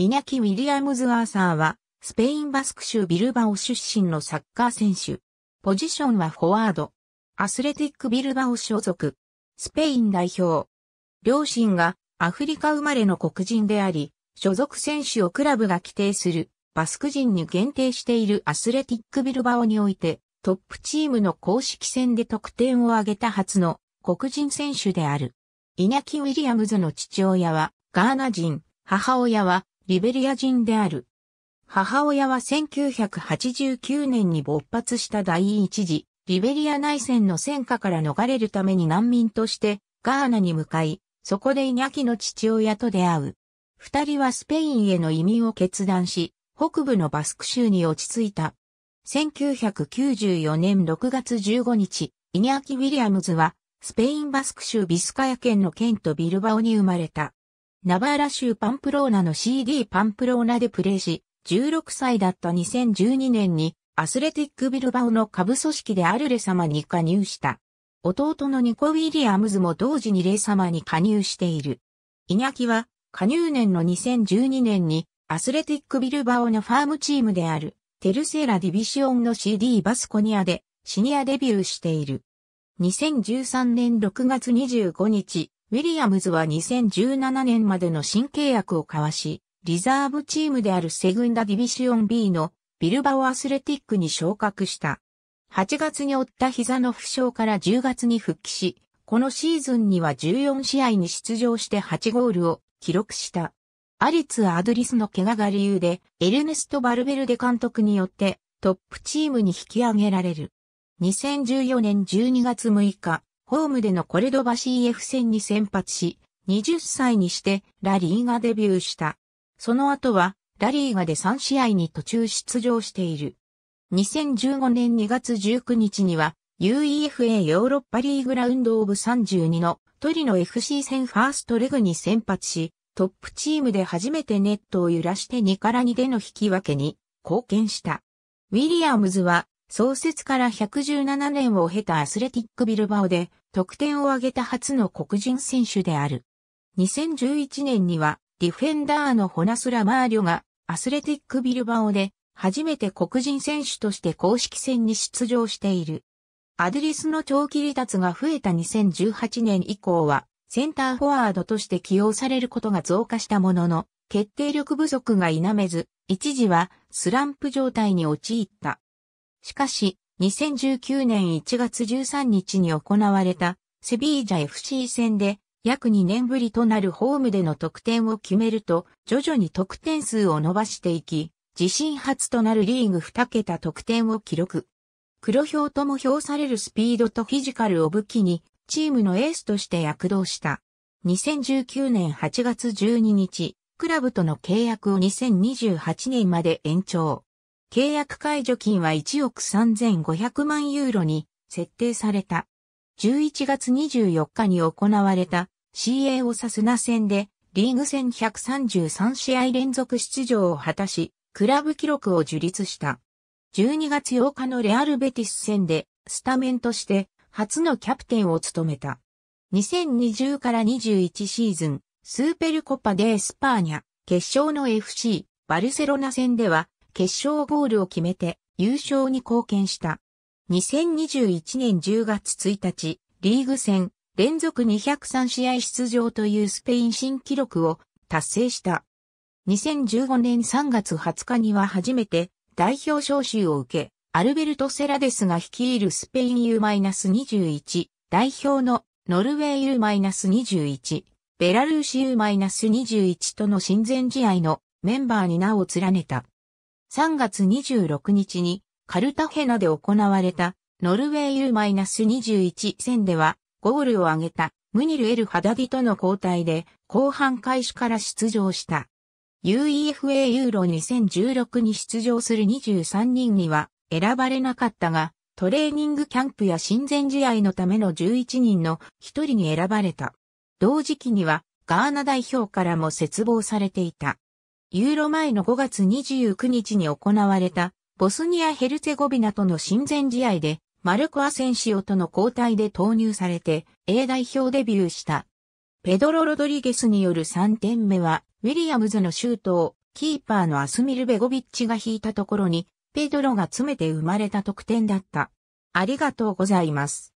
イニャキ・ウィリアムズ・アーサーは、スペインバスク州ビルバオ出身のサッカー選手。ポジションはフォワード。アスレティック・ビルバオ所属。スペイン代表。両親がアフリカ生まれの黒人であり、所属選手をクラブが規定するバスク人に限定しているアスレティック・ビルバオにおいて、トップチームの公式戦で得点を挙げた初の黒人選手である。イニャキ・ウィリアムズの父親はガーナ人、母親はリベリア人である。母親は1989年に勃発した第一次、リベリア内戦の戦火から逃れるために難民としてガーナに向かい、そこでイニャキの父親と出会う。二人はスペインへの移民を決断し、北部のバスク州に落ち着いた。1994年6月15日、イニャキ・ウィリアムズは、スペインバスク州ビスカヤ県の県とビルバオに生まれた。ナバーラ州パンプローナの CD パンプローナでプレーし、16歳だった2012年にアスレティックビルバオの下部組織であるレ様に加入した。弟のニコ・ウィリアムズも同時にレ様に加入している。イニャキは加入年の2012年にアスレティックビルバオのファームチームであるテルセーラ・ディビシオンの CD バスコニアでシニアデビューしている。2013年6月25日、ウィリアムズは2017年までの新契約を交わし、リザーブチームであるセグンダディビシオン B のビルバオアスレティックに昇格した。8月に負った膝の負傷から10月に復帰し、このシーズンには14試合に出場して8ゴールを記録した。アリツ・アドリスの怪我が理由で、エルネスト・バルベルデ監督によってトップチームに引き上げられる。2014年12月6日、ホームでのコレドバ CF 戦に先発し、20歳にしてラリーがデビューした。その後はラリーがで3試合に途中出場している。2015年2月19日には UEFA ヨーロッパリーグラウンドオブ32のトリノ FC 戦ファーストレグに先発し、トップチームで初めてネットを揺らして2から2での引き分けに貢献した。ウィリアムズは創設から117年を経たアスレティックビルバオで得点を挙げた初の黒人選手である。2011年にはディフェンダーのホナスラマーリョがアスレティックビルバオで初めて黒人選手として公式戦に出場している。アドリスの長期離脱が増えた2018年以降はセンターフォワードとして起用されることが増加したものの決定力不足が否めず一時はスランプ状態に陥った。しかし、2019年1月13日に行われたセビージャ FC 戦で約2年ぶりとなるホームでの得点を決めると徐々に得点数を伸ばしていき、自身初となるリーグ2桁得点を記録。黒表とも評されるスピードとフィジカルを武器にチームのエースとして躍動した。2019年8月12日、クラブとの契約を2028年まで延長。契約解除金は1億3500万ユーロに設定された。11月24日に行われた CA オサスナ戦でリーグ戦133試合連続出場を果たし、クラブ記録を樹立した。12月8日のレアルベティス戦でスタメンとして初のキャプテンを務めた。2020から21シーズン、スーペルコパデースパーニャ、決勝の FC、バルセロナ戦では、決勝ゴールを決めて優勝に貢献した。2021年10月1日、リーグ戦連続203試合出場というスペイン新記録を達成した。2015年3月20日には初めて代表招集を受け、アルベルト・セラデスが率いるスペイン U-21 代表のノルウェー U-21 ベラルーシ U-21 との親善試合のメンバーに名を連ねた。3月26日にカルタヘナで行われたノルウェー U-21 戦ではゴールを挙げたムニル・エル・ハダディとの交代で後半開始から出場した。UEFA ユーロ2016に出場する23人には選ばれなかったが、トレーニングキャンプや親善試合のための11人の1人に選ばれた。同時期にはガーナ代表からも切望されていた。ユーロ前の5月29日に行われた、ボスニア・ヘルツェゴビナとの親善試合で、マルコ・アセンシオとの交代で投入されて、A 代表デビューした。ペドロ・ロドリゲスによる3点目は、ウィリアムズのシュートを、キーパーのアスミル・ベゴビッチが引いたところに、ペドロが詰めて生まれた得点だった。ありがとうございます。